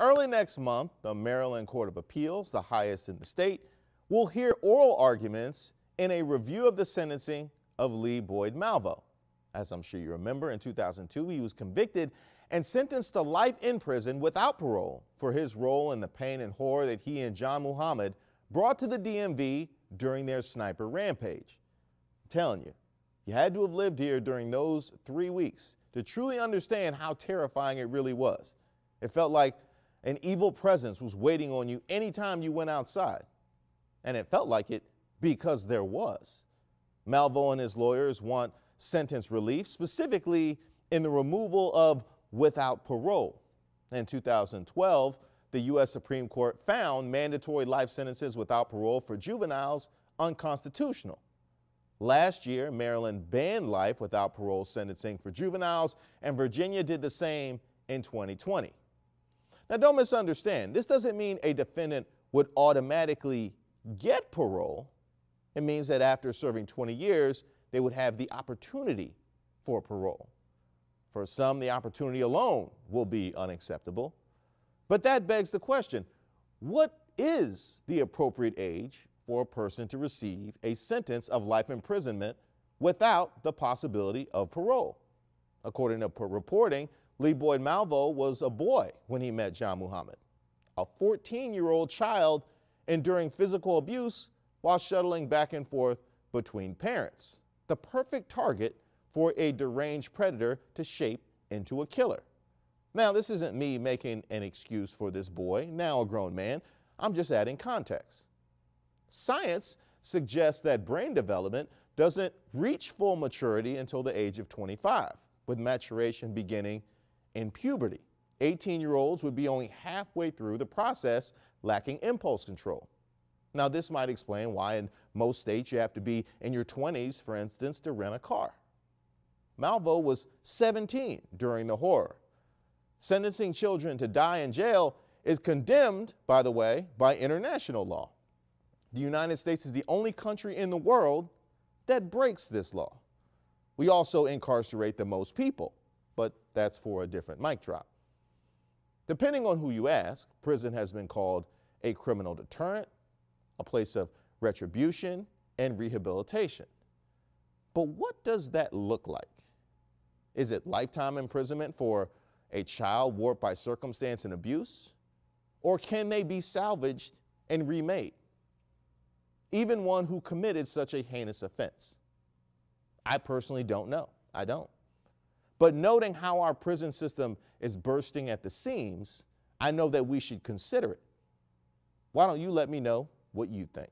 Early next month, the Maryland Court of Appeals, the highest in the state, will hear oral arguments in a review of the sentencing of Lee Boyd Malvo. As I'm sure you remember, in 2002, he was convicted and sentenced to life in prison without parole for his role in the pain and horror that he and John Muhammad brought to the DMV during their sniper rampage. I'm telling you, you had to have lived here during those three weeks to truly understand how terrifying it really was. It felt like an evil presence was waiting on you anytime you went outside. And it felt like it because there was. Malvo and his lawyers want sentence relief, specifically in the removal of without parole. In 2012, the U.S. Supreme Court found mandatory life sentences without parole for juveniles unconstitutional. Last year, Maryland banned life without parole sentencing for juveniles, and Virginia did the same in 2020. Now, don't misunderstand. This doesn't mean a defendant would automatically get parole. It means that after serving 20 years, they would have the opportunity for parole. For some, the opportunity alone will be unacceptable. But that begs the question what is the appropriate age for a person to receive a sentence of life imprisonment without the possibility of parole? According to reporting, Lee Boyd Malvo was a boy when he met John Muhammad, a 14 year old child enduring physical abuse while shuttling back and forth between parents, the perfect target for a deranged predator to shape into a killer. Now, this isn't me making an excuse for this boy, now a grown man. I'm just adding context. Science suggests that brain development doesn't reach full maturity until the age of 25 with maturation beginning in puberty. 18 year olds would be only halfway through the process, lacking impulse control. Now, this might explain why in most states you have to be in your 20s, for instance, to rent a car. Malvo was 17 during the horror. Sentencing children to die in jail is condemned, by the way, by international law. The United States is the only country in the world that breaks this law. We also incarcerate the most people, but that's for a different mic drop. Depending on who you ask, prison has been called a criminal deterrent, a place of retribution, and rehabilitation. But what does that look like? Is it lifetime imprisonment for a child warped by circumstance and abuse? Or can they be salvaged and remade? Even one who committed such a heinous offense. I personally don't know. I don't. But noting how our prison system is bursting at the seams, I know that we should consider it. Why don't you let me know what you think?